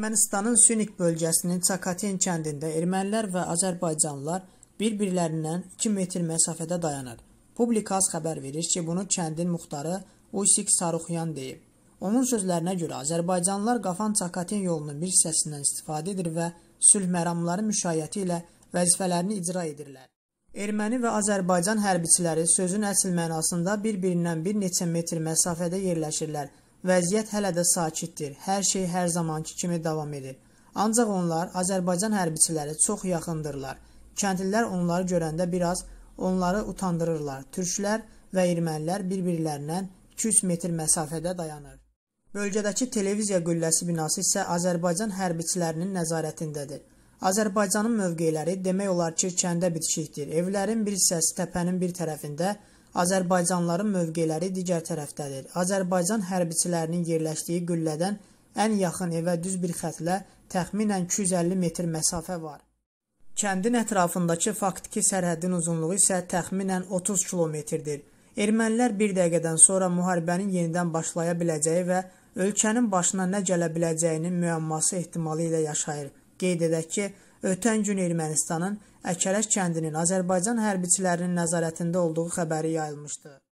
Ermənistanın Sünik bölgəsinin Çakaten kəndində ermənilər və azərbaycanlılar bir-birlərindən 2 metr məsafədə dayanır. Publikas xəbər verir ki, bunu kəndin muxtarı Uysik Saruxyan deyib. Onun sözlərinə görə azərbaycanlılar Qafan-Çakaten yolunun bir hissəsindən istifadə edir və sülh məramları müşayiəti ilə vəzifələrini icra edirlər. Erməni və Azərbaycan hərbiçiləri sözün əsl mənasında bir-birindən bir neçə metr məsafədə yerləşirlər Vəziyyət hələ də sakitdir. Hər şey hər zamanki kimi davam edir. Ancaq onlar Azərbaycan hərbiçiləri çox yaxındırlar. Kəndlilər onları görəndə biraz onları utandırırlar. Türklər və ermənilər bir-birlərindən 200 metr məsafədə dayanır. Bölgədəki televiziya qülləsi binası isə Azərbaycan hərbiçilərinin nəzarətindədir. Azərbaycanın mövqeləri demək olar ki, kəndə bitişikdir. Evlərin bir hissəsi təpənin bir tərəfində, Azərbaycanlıların mövqeləri digər tərəfdədir. Azərbaycan hərbiçilərinin yerləşdiyi qüllədən ən yaxın evə düz bir xətlə təxminən 250 metr məsafə var. Kəndin ətrafındakı faktiki sərhədin uzunluğu isə təxminən 30 kilometrdir. Ermənilər bir dəqiqədən sonra müharibənin yenidən başlaya biləcəyi və ölkənin başına nə gələ biləcəyinin müəmması ehtimalı ilə yaşayır. Qeyd edək ki, Ötən gün Ermənistanın Əkələk kəndinin Azərbaycan hərbiçilərinin nəzarətində olduğu xəbəri yayılmışdı.